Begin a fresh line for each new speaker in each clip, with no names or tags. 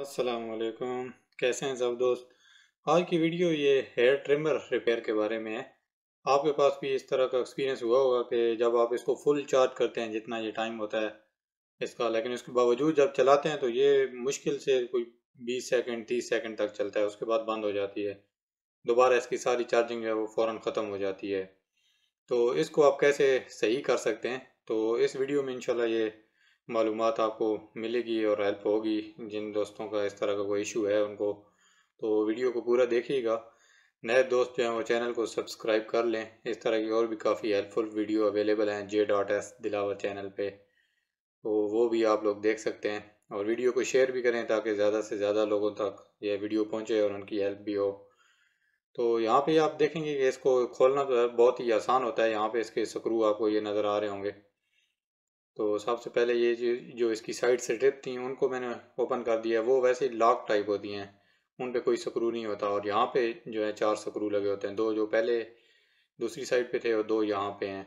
असलकुम कैसे हैं सब दोस्त आज की वीडियो ये हेयर ट्रिमर रिपेयर के बारे में है आपके पास भी इस तरह का एक्सपीरियंस हुआ होगा कि जब आप इसको फुल चार्ज करते हैं जितना ये टाइम होता है इसका लेकिन इसके बावजूद जब चलाते हैं तो ये मुश्किल से कोई 20 सेकंड 30 सेकंड तक चलता है उसके बाद बंद हो जाती है दोबारा इसकी सारी चार्जिंग जो है वो फ़ौर ख़त्म हो जाती है तो इसको आप कैसे सही कर सकते हैं तो इस वीडियो में इनशाला ये मालूम आपको मिलेगी और हेल्प होगी जिन दोस्तों का इस तरह का कोई इशू है उनको तो वीडियो को पूरा देखिएगा नए दोस्त जो हैं वो चैनल को सब्सक्राइब कर लें इस तरह की और भी काफ़ी हेल्पफुल वीडियो अवेलेबल हैं J dot S Dilawar channel पे तो वो भी आप लोग देख सकते हैं और वीडियो को शेयर भी करें ताकि ज़्यादा से ज़्यादा लोगों तक यह वीडियो पहुँचे और उनकी हेल्प भी हो तो यहाँ पर आप देखेंगे कि इसको खोलना तो बहुत ही आसान होता है यहाँ पर इसके स्क्रू आपको ये नज़र आ रहे होंगे तो सबसे पहले ये जो इसकी साइड से ट्रिप थी उनको मैंने ओपन कर दिया वो वैसे लॉक टाइप होती हैं उन पे कोई स्क्रू नहीं होता और यहाँ पे जो है चार स्क्रू लगे होते हैं दो जो पहले दूसरी साइड पे थे और दो यहाँ पे हैं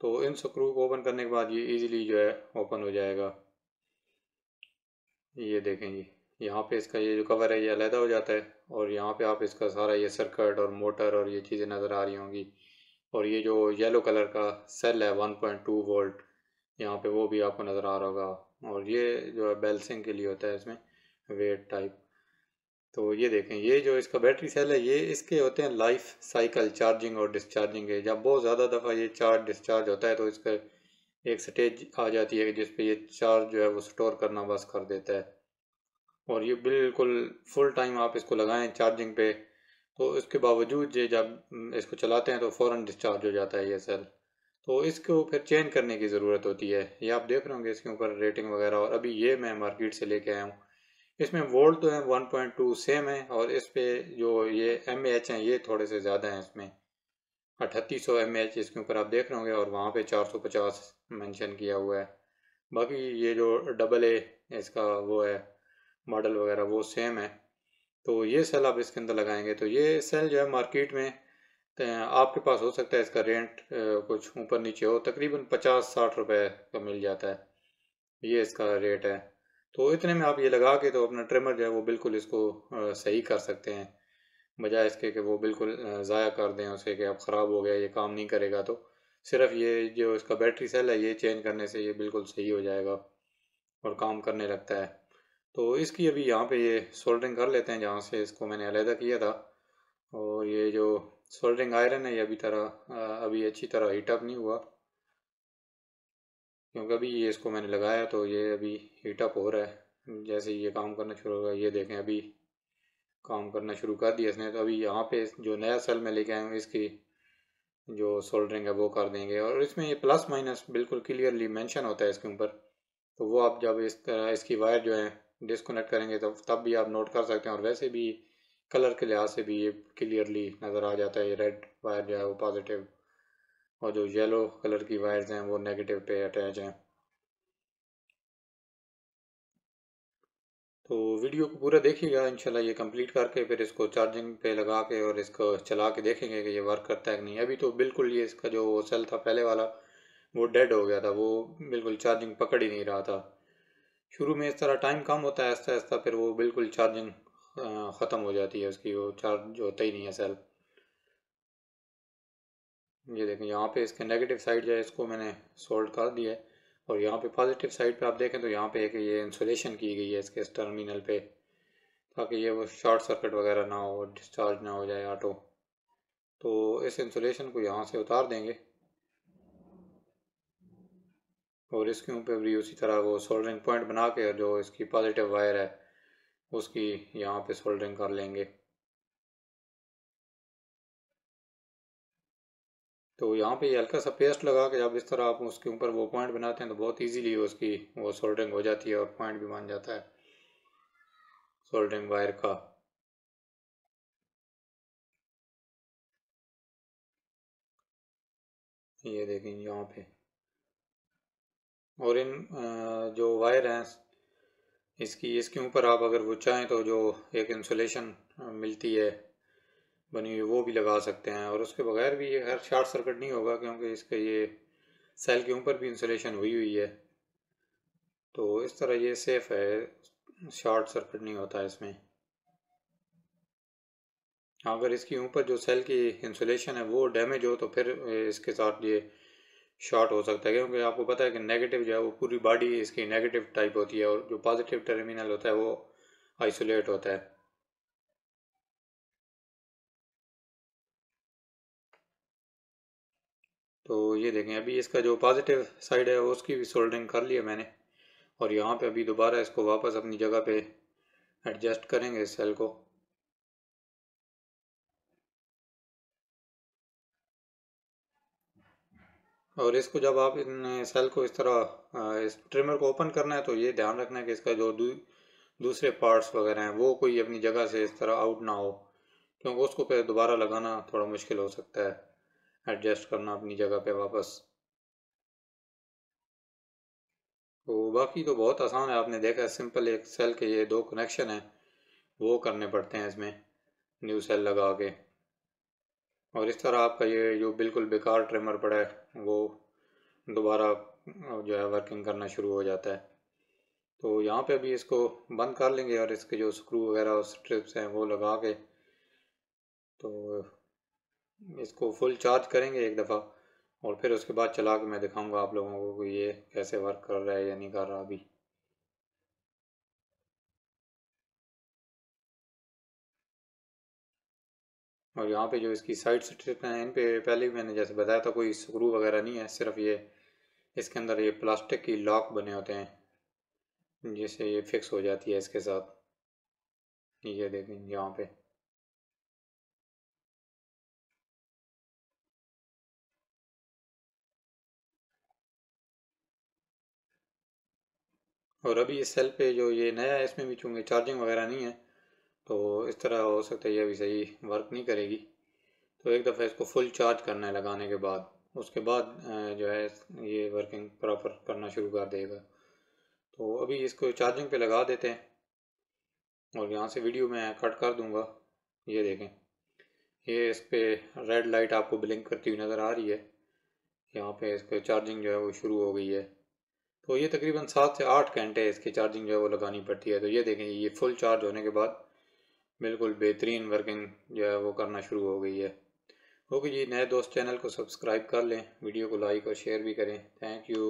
तो इन स्क्रू को ओपन करने के बाद ये इजीली जो है ओपन हो जाएगा ये देखें जी यहाँ पे इसका ये जो कवर है ये अलहदा हो जाता है और यहाँ पे आप इसका सारा ये सर्कट और मोटर और ये चीज़ें नज़र आ रही होंगी और ये जो येलो कलर का सेल है टू वोल्ट यहाँ पे वो भी आपको नज़र आ रहा होगा और ये जो है बेलसिंग के लिए होता है इसमें वेट टाइप तो ये देखें ये जो इसका बैटरी सेल है ये इसके होते हैं लाइफ साइकिल चार्जिंग और डिस्चार्जिंग के जब बहुत ज़्यादा दफ़ा ये चार्ज डिस्चार्ज होता है तो पर एक स्टेज आ जाती है जिस पर यह चार्ज जो है वो स्टोर करना बस कर देता है और ये बिल्कुल फुल टाइम आप इसको लगाएं चार्जिंग पे तो इसके बावजूद ये जब इसको चलाते हैं तो फ़ौर डिस्चार्ज हो जाता है ये सेल तो इसको फिर चेंज करने की ज़रूरत होती है ये आप देख रहे होंगे इसके ऊपर रेटिंग वगैरह और अभी ये मैं मार्केट से लेके आया हूँ इसमें वोल्ट तो है 1.2 सेम है और इस पर जो ये एम एच हैं ये थोड़े से ज़्यादा हैं इसमें अठतीस सौ एम एच इसके ऊपर आप देख रहे होंगे और वहाँ पे 450 मेंशन किया हुआ है बाकी ये जो डबल ए इसका वो है मॉडल वगैरह वो सेम है तो ये सेल आप इसके अंदर लगाएंगे तो ये सेल जो है मार्केट में आपके पास हो सकता है इसका रेंट कुछ ऊपर नीचे हो तकरीबन पचास साठ रुपए का मिल जाता है ये इसका रेट है तो इतने में आप ये लगा के तो अपना ट्रिमर जो है वो बिल्कुल इसको सही कर सकते हैं बजाय इसके कि वो बिल्कुल ज़ाया कर दें उसे कि अब ख़राब हो गया ये काम नहीं करेगा तो सिर्फ ये जो इसका बैटरी सेल है ये चेंज करने से ये बिल्कुल सही हो जाएगा और काम करने लगता है तो इसकी अभी यहाँ पे ये सोल्डरिंग कर लेते हैं जहाँ से इसको मैंने अलहदा किया था और ये जो सोल्डरिंग आयरन है ये अभी तरह अभी अच्छी तरह हीटअप नहीं हुआ क्योंकि अभी ये इसको मैंने लगाया तो ये अभी हीटअप हो रहा है जैसे ये काम करना शुरू होगा ये देखें अभी काम करना शुरू कर दिया इसने तो अभी यहाँ पे जो नया सेल में लेके आएंगे इसकी जो सोल्डरिंग है वो कर देंगे और इसमें ये प्लस माइनस बिल्कुल क्लियरली मेंशन होता है इसके ऊपर तो वो आप जब इस तरह इसकी वायर जो है डिसकोनेक्ट करेंगे तो तब भी आप नोट कर सकते हैं और वैसे भी कलर के लिहाज से भी ये क्लियरली नज़र आ जाता है ये रेड वायर जो है वो पॉजिटिव और जो येलो कलर की वायर्स हैं वो नेगेटिव पे अटैच हैं तो वीडियो को पूरा देखिएगा इंशाल्लाह ये कंप्लीट करके फिर इसको चार्जिंग पे लगा के और इसको चला के देखेंगे कि ये वर्क करता है कि नहीं अभी तो बिल्कुल ये इसका जो सेल था पहले वाला वो डेड हो गया था वो बिल्कुल चार्जिंग पकड़ ही नहीं रहा था शुरू में इस तरह टाइम कम होता है ऐसा ऐसा फिर वो बिल्कुल चार्जिंग ख़त्म हो जाती है उसकी वो चार्ज होता ही नहीं है सेल ये देखें यहाँ पे इसके नेगेटिव साइड जो है इसको मैंने सोल्ड कर दिया है और यहाँ पे पॉजिटिव साइड पे आप देखें तो यहाँ पे एक ये इंसुलेशन की गई है इसके इस टर्मिनल पे ताकि ये वो शॉर्ट सर्किट वगैरह ना हो डिस्चार्ज ना हो जाए ऑटो तो इस इंसुलेशन को यहाँ से उतार देंगे और इसके ऊपर भी उसी तरह वो सोल्डरिंग पॉइंट बना के जो इसकी पॉजिटिव वायर है उसकी यहाँ पे सोल्डरिंग कर लेंगे तो यहाँ पे हल्का सा पेस्ट लगा के जब इस तरह आप उसके ऊपर वो पॉइंट बनाते हैं तो बहुत इजीली उसकी वो सोल्डरिंग हो जाती है और पॉइंट भी बन जाता है सोल्डरिंग वायर का ये देखें यहाँ पे और इन जो वायर हैं इसकी इसके ऊपर आप अगर वो चाहें तो जो एक इंसुलेशन मिलती है बनी हुई वो भी लगा सकते हैं और उसके बगैर भी ये हर शार्ट सर्किट नहीं होगा क्योंकि इसके ये सेल के ऊपर भी इंसुलेशन हुई हुई है तो इस तरह ये सेफ़ है शॉर्ट सर्किट नहीं होता इसमें अगर इसके ऊपर जो सेल की इंसुलेशन है वो डैमेज हो तो फिर इसके साथ ये शॉर्ट हो सकता है क्योंकि आपको पता है कि नेगेटिव जो है वो पूरी बॉडी इसकी नेगेटिव टाइप होती है और जो पॉजिटिव टर्मिनल होता है वो आइसोलेट होता है तो ये देखें अभी इसका जो पॉजिटिव साइड है उसकी भी सोल्डरिंग कर लिया मैंने और यहाँ पे अभी दोबारा इसको वापस अपनी जगह पे एडजस्ट करेंगे इस सेल को और इसको जब आप इन सेल को इस तरह इस ट्रिमर को ओपन करना है तो ये ध्यान रखना है कि इसका जो दू, दूसरे पार्ट्स वगैरह हैं वो कोई अपनी जगह से इस तरह आउट ना हो क्योंकि उसको फिर दोबारा लगाना थोड़ा मुश्किल हो सकता है एडजस्ट करना अपनी जगह पे वापस तो बाकी तो बहुत आसान है आपने देखा है सिंपल एक सेल के ये दो कनेक्शन हैं वो करने पड़ते हैं इसमें न्यू सेल लगा के और इस तरह आपका ये जो बिल्कुल बेकार ट्रिमर पड़ा है वो दोबारा जो है वर्किंग करना शुरू हो जाता है तो यहाँ पे भी इसको बंद कर लेंगे और इसके जो स्क्रू वगैरह स्ट्रिप्स हैं वो लगा के तो इसको फुल चार्ज करेंगे एक दफ़ा और फिर उसके बाद चला के मैं दिखाऊंगा आप लोगों को ये कैसे वर्क कर रहा है या नहीं कर रहा अभी और यहाँ पे जो इसकी साइड स्ट्रिप हैं इन पे पहले भी मैंने जैसे बताया था कोई स्क्रू वगैरह नहीं है सिर्फ ये इसके अंदर ये प्लास्टिक की लॉक बने होते हैं जिससे ये फिक्स हो जाती है इसके साथ ये देखें यहाँ पे और अभी इस सेल पे जो ये नया है इसमें भी चूँकि चार्जिंग वगैरह नहीं है तो इस तरह हो सकता है ये अभी सही वर्क नहीं करेगी तो एक दफ़ा इसको फुल चार्ज करना है लगाने के बाद उसके बाद जो है ये वर्किंग प्रॉपर करना शुरू कर देगा तो अभी इसको चार्जिंग पे लगा देते हैं और यहाँ से वीडियो मैं कट कर दूँगा ये देखें ये इस पर रेड लाइट आपको ब्लिंक करती हुई नज़र आ रही है यहाँ पे इसको चार्जिंग जो है वो शुरू हो गई है तो ये तकरीबन सात से आठ घंटे इसकी चार्जिंग जो है वो लगानी पड़ती है तो ये देखें ये फुल चार्ज होने के बाद बिल्कुल बेहतरीन वर्किंग जो है वो करना शुरू हो गई है ओके जी नए दोस्त चैनल को सब्सक्राइब कर लें वीडियो को लाइक और शेयर भी करें थैंक यू